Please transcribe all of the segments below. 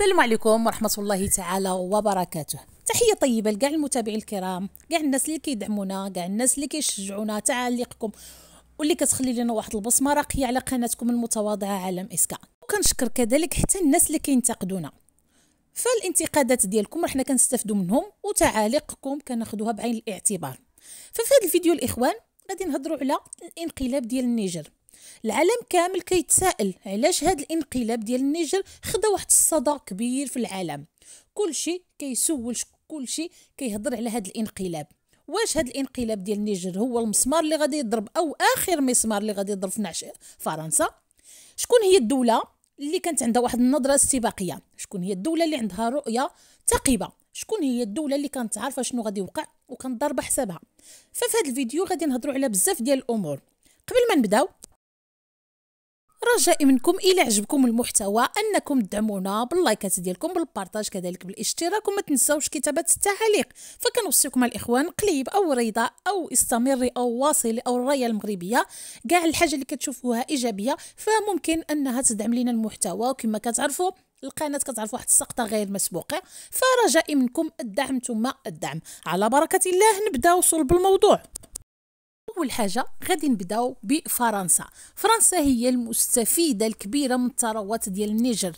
السلام عليكم ورحمة الله تعالى وبركاته تحية طيبة لكاع المتابعين الكرام كاع الناس اللي كيدعمونا كاع الناس اللي كيشجعونا تعاليقكم واللي كتخلي لنا واحد البصمة راقية على قناتكم المتواضعة عالم اسكا وكنشكر كذلك حتى الناس اللي كينتقدونا فالانتقادات ديالكم رحنا كنستافدوا منهم وتعاليقكم كناخذوها بعين الاعتبار ففي هذا الفيديو الاخوان غادي نهضروا على الانقلاب ديال النيجر العالم كامل كيتسائل علاش هذا الانقلاب ديال النيجر خدا واحد الصدى كبير في العالم كلشي كيسول كلشي كيهضر على هذا الانقلاب واش هذا الانقلاب ديال النيجر هو المسمار اللي غادي يضرب او اخر مسمار اللي غادي يضرب في نعش فرنسا شكون هي الدوله اللي كانت عندها واحد النظره استباقيه شكون هي الدوله اللي عندها رؤيه ثقبه شكون هي الدوله اللي كانت عارفه شنو غادي يوقع وكانت ضاربه حسابها ففي هذا الفيديو غادي نهضروا على بزاف ديال الامور قبل ما نبداو رجائي منكم الى عجبكم المحتوى انكم تدعمونا باللايكات ديالكم بالبارطاج كذلك بالاشتراك وما تنساوش كتابه التعاليق فكنوصيكم الاخوان قليب او رضا او استمري او واصلي او الرايه المغربيه كاع الحاجه اللي كتشوفوها ايجابيه فممكن انها تدعم لنا المحتوى وكما كتعرفوا القناه كتعرف واحد السقطه غير مسبوقه فرجائي منكم الدعم ثم الدعم على بركه الله نبداو صلب الموضوع اول حاجه غادي نبداو بفرنسا فرنسا هي المستفيده الكبيره من الثروات ديال النيجر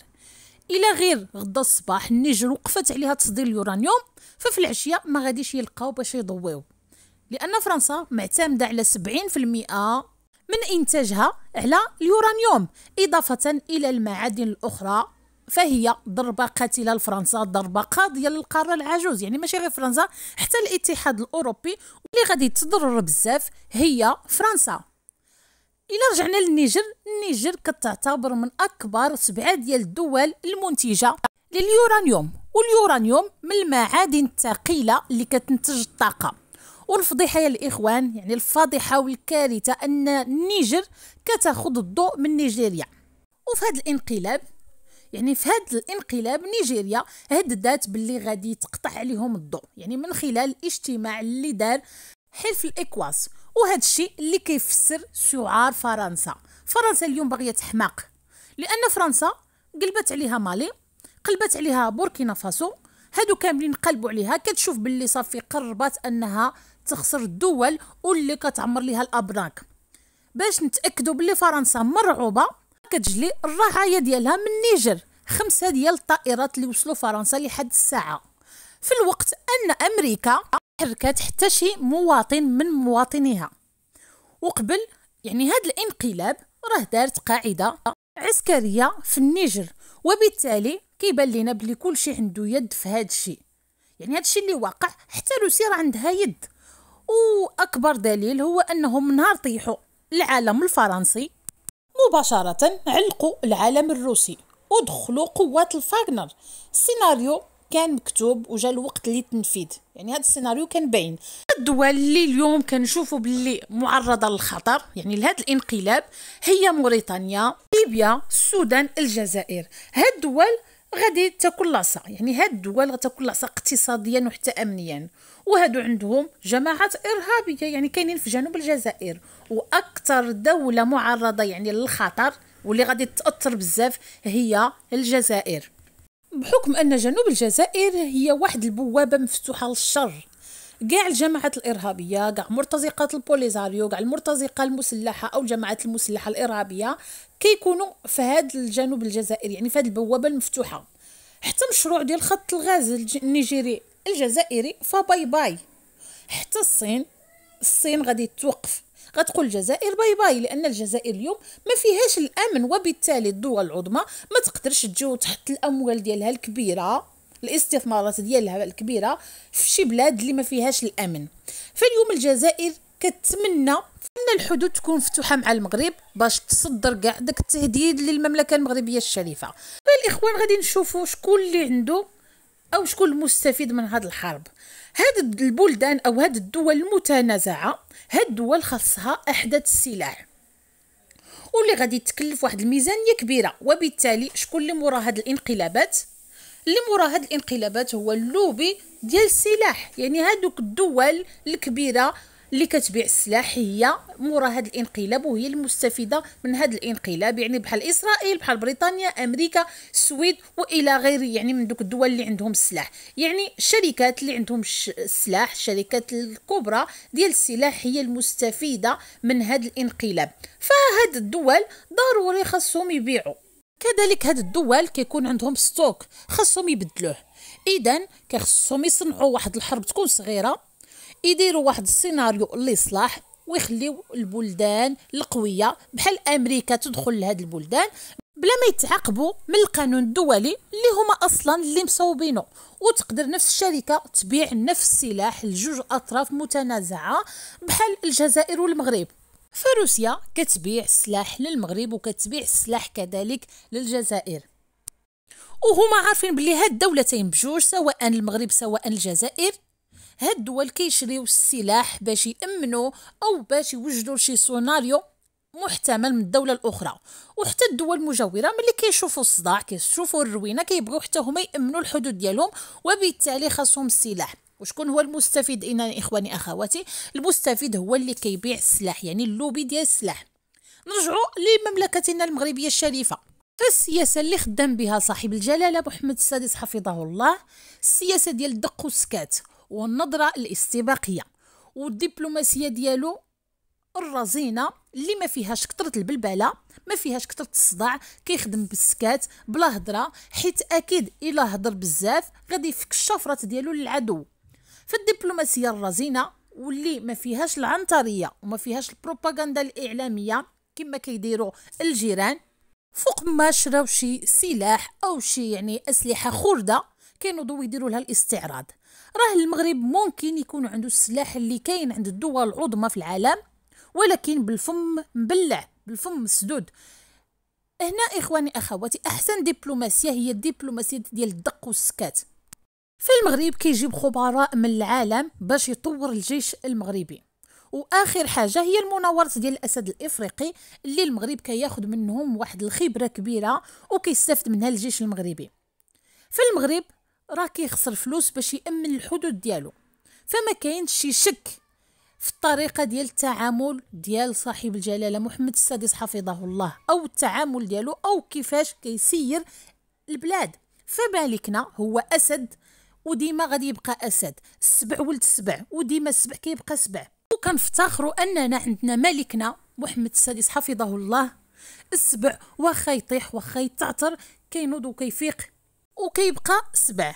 الى غير غدا الصباح النيجر وقفت عليها تصدير اليورانيوم ففي العشيه ما غاديش يلقاو باش يضويو لان فرنسا معتمده على 70% من انتاجها على اليورانيوم اضافه الى المعادن الاخرى فهي ضربه قاتله لفرنسا ضربه قاضيه للقاره العجوز يعني ماشي غير فرنسا حتى الاتحاد الاوروبي واللي غادي تضرر بزاف هي فرنسا الا رجعنا للنيجر النيجر كتعتبر من اكبر سبعه ديال الدول المنتجه لليورانيوم واليورانيوم من المعادن الثقيله اللي كتنتج الطاقه والفضيحه يا الاخوان يعني الفضيحه والكارثه ان النيجر كتاخذ الضوء من نيجيريا وفي هذا الانقلاب يعني في هذا الانقلاب نيجيريا هددت باللي غادي تقطع عليهم الضوء يعني من خلال الاجتماع اللي دار حلف الاكواس وهذا الشيء اللي كيفسر شعار فرنسا فرنسا اليوم باغيه تحماق لان فرنسا قلبت عليها مالي قلبت عليها بوركينا فاسو هادو كاملين قلبوا عليها كتشوف باللي صافي قربت انها تخسر الدول واللي كتعمر ليها الابراك باش نتاكدوا باللي فرنسا مرعوبه كتجلي الرعاية ديالها من النيجر خمسة ديال الطائرات اللي وصلوا فرنسا لحد الساعة في الوقت أن أمريكا حركت حتى شي مواطن من مواطنيها وقبل يعني هذا الانقلاب راه دارت قاعدة عسكرية في النيجر وبالتالي كيبان لنا بلي كل شي عنده يد في هذا الشيء يعني هذا الشيء اللي واقع حتى روسيا عندها يد واكبر دليل هو انهم نهار طيحوا العالم الفرنسي مباشرة علقوا العلم الروسي ودخلوا قوات الفاغنر السيناريو كان مكتوب وجا الوقت للتنفيذ يعني هذا السيناريو كان باين الدول اللي اليوم كنشوفوا باللي معرضه للخطر يعني لهذا الانقلاب هي موريتانيا ليبيا السودان الجزائر هاد الدول غادي تاكل لاصا يعني هاد الدول غتاكل لاصا اقتصاديا وحتى امنيا وهادو عندهم جماعات ارهابيه يعني كاينين في جنوب الجزائر واكثر دوله معرضه يعني للخطر واللي غادي تاثر بزاف هي الجزائر بحكم ان جنوب الجزائر هي واحد البوابه مفتوحه للشر كاع الجماعات الارهابيه كاع مرتزقات البوليزاريو كاع المرتزقه المسلحه او الجماعات المسلحه الارهابيه كيكونوا في هذا الجنوب الجزائري يعني في هذه البوابه المفتوحه حتى مشروع ديال خط الغاز النيجيري الجزائري فباي باي حتى الصين الصين غادي توقف غتقول الجزائر باي باي لان الجزائر اليوم ما فيهاش الامن وبالتالي الدول العظمى ما تقدرش تجيو تحط الاموال ديالها الكبيره الاستثمارات ديالها الكبيره في شي بلاد اللي ما فيهاش الامن فاليوم الجزائر كتمنى ان الحدود تكون مفتوحه مع المغرب باش تصدر كاع داك التهديد للمملكه المغربيه الشريفه فالاخوان غادي نشوفوا شكون اللي عنده أو شكون المستفيد من هذه الحرب هاد البلدان أو هاد الدول المتنازعة هاد الدول خاصها أحدث السلاح واللي غادي تكلف واحد الميزانية كبيرة وبالتالي شكون اللي مورا هاد الانقلابات اللي مورا هاد الانقلابات هو اللوبي ديال السلاح يعني هادوك الدول الكبيرة اللي كتبيع السلاح هي مورا هذا الانقلاب وهي المستفيده من هذا الانقلاب يعني بحال اسرائيل بحال بريطانيا امريكا السويد والى غير يعني من دوك الدول اللي عندهم السلاح يعني الشركات اللي عندهم السلاح الشركات الكبرى ديال السلاح هي المستفيده من هذا الانقلاب فهاد الدول ضروري خاصهم يبيعوا كذلك هاد الدول كيكون عندهم ستوك خاصهم يبدلوه اذا كيخصهم يصنعوا واحد الحرب تكون صغيره يديروا واحد السيناريو لصلاح ويخليو البلدان القويه بحال امريكا تدخل لهاد البلدان بلا ما يتعاقبوا من القانون الدولي اللي هما اصلا اللي مصوبينه وتقدر نفس الشركه تبيع نفس السلاح لجوج اطراف متنازعه بحال الجزائر والمغرب فروسيا كتبيع السلاح للمغرب وكتبيع السلاح كذلك للجزائر وهما عارفين بلي هاد الدولتين بجوج سواء المغرب سواء الجزائر هاد الدول كيشريو السلاح باش يامنوا او باش يوجدوا شي سيناريو محتمل من الدوله الاخرى وحتى الدول المجاوره ملي كيشوفوا الصداع كيشوفوا الروينه كيبغيو حتى هما يامنوا الحدود ديالهم وبالتالي خاصهم السلاح وشكون هو المستفيد إن اخواني اخواتي المستفيد هو اللي كيبيع السلاح يعني اللوبي ديال السلاح نرجعوا لمملكتنا المغربيه الشريفه فالسياسة اللي خدام بها صاحب الجلالة محمد السادس حفظه الله السياسة ديال الدق والسكات والنظرة الاستباقية والدبلوماسية ديالو الرزينة اللي ما فيهاش كثرة البلبلة ما فيهاش كثرة الصداع كيخدم بالسكات بلا هضرة حيت أكيد إلا هضر بزاف غادي يفك الشفرات ديالو للعدو فالدبلوماسية الرزينة واللي ما فيهاش العنترية وما فيهاش البروباغندا الإعلامية كما كيديروا الجيران فوق ما شراو شي سلاح او شي يعني اسلحه خرده كانوا ضو يديروا لها الاستعراض راه المغرب ممكن يكون عنده السلاح اللي كاين عند الدول العظمى في العالم ولكن بالفم مبلع بالفم مسدود هنا اخواني اخواتي احسن دبلوماسيه هي الدبلوماسيه ديال الدق والسكات في المغرب كيجيب خبراء من العالم باش يطور الجيش المغربي واخر حاجه هي المناورات ديال الاسد الافريقي اللي المغرب كياخد منهم واحد الخبره كبيره وكيستافد منها الجيش المغربي في المغرب راه كيخسر فلوس باش يامن الحدود ديالو فما كاينش شي شك في الطريقه ديال التعامل ديال صاحب الجلاله محمد السادس حفظه الله او التعامل ديالو او كيفاش كيسير البلاد فمالكنا هو اسد وديما غادي يبقى اسد السبع ولد السبع وديما السبع كيبقى سبع وكنفتخروا اننا عندنا ملكنا محمد السادس حفظه الله السبع واخا يطيح واخا يتعثر كينوض وكيفيق وكيبقى سبع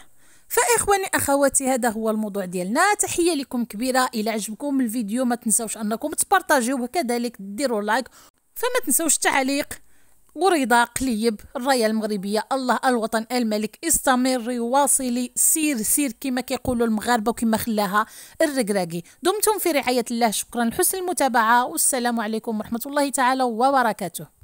فاخواني اخواتي هذا هو الموضوع ديالنا تحيه لكم كبيره الى عجبكم الفيديو ما تنساوش انكم تبارطاجيوه كذلك ديروا لايك فما تنساوش التعليق ورضا قليب الرايه المغربيه الله الوطن الملك استمري واصلي سير سير كما كيقولوا المغاربه وكما خلاها الركراكي دمتم في رعايه الله شكرا لحسن المتابعه والسلام عليكم ورحمه الله تعالى وبركاته